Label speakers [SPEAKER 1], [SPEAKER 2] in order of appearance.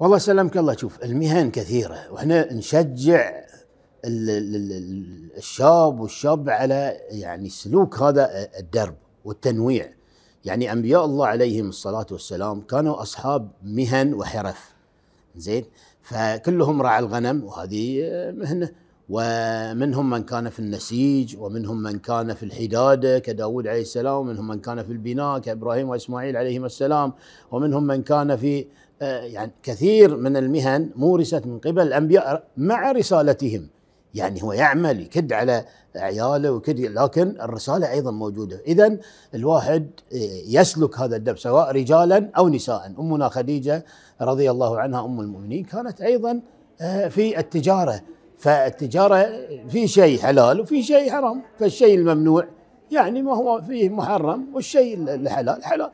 [SPEAKER 1] والله سلمك الله شوف المهن كثيرة وإحنا نشجع الشاب والشاب على يعني سلوك هذا الدرب والتنويع يعني انبياء الله عليهم الصلاه والسلام كانوا اصحاب مهن وحرف زين فكلهم راعى الغنم وهذه مهنه ومنهم من كان في النسيج ومنهم من كان في الحدادة كداود عليه السلام ومنهم من كان في البناء كإبراهيم وإسماعيل عليهما السلام ومنهم من كان في آه، يعني كثير من المهن مورست من قبل الأنبياء مع رسالتهم يعني هو يعمل يكد على عياله وكد لكن الرسالة أيضا موجودة إذا الواحد آه، يسلك هذا الدب سواء رجالا أو نساء أمنا خديجة رضي الله عنها أم المؤمنين كانت أيضا آه، في التجارة فالتجارة في شيء حلال وفي شيء حرام فالشيء الممنوع يعني ما هو فيه محرم والشيء الحلال حلال